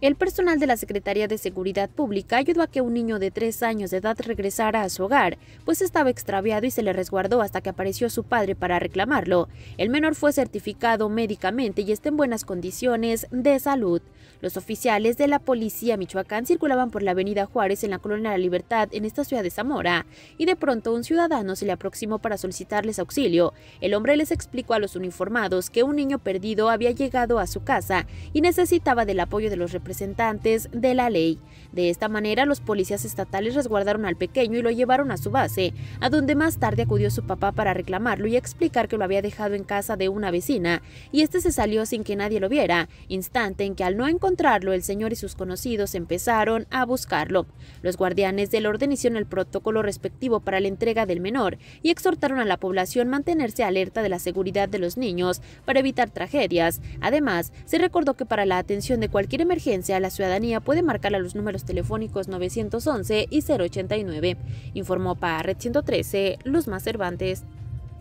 El personal de la Secretaría de Seguridad Pública ayudó a que un niño de tres años de edad regresara a su hogar, pues estaba extraviado y se le resguardó hasta que apareció su padre para reclamarlo. El menor fue certificado médicamente y está en buenas condiciones de salud. Los oficiales de la policía Michoacán circulaban por la avenida Juárez en la Colonia la Libertad en esta ciudad de Zamora, y de pronto un ciudadano se le aproximó para solicitarles auxilio. El hombre les explicó a los uniformados que un niño perdido había llegado a su casa y necesitaba del apoyo de los representantes representantes de la ley. De esta manera, los policías estatales resguardaron al pequeño y lo llevaron a su base, a donde más tarde acudió su papá para reclamarlo y explicar que lo había dejado en casa de una vecina, y este se salió sin que nadie lo viera, instante en que al no encontrarlo, el señor y sus conocidos empezaron a buscarlo. Los guardianes del orden hicieron el protocolo respectivo para la entrega del menor y exhortaron a la población mantenerse alerta de la seguridad de los niños para evitar tragedias. Además, se recordó que para la atención de cualquier emergencia, la ciudadanía puede marcar a los números telefónicos 911 y 089, informó para Red 113 Luzma Cervantes.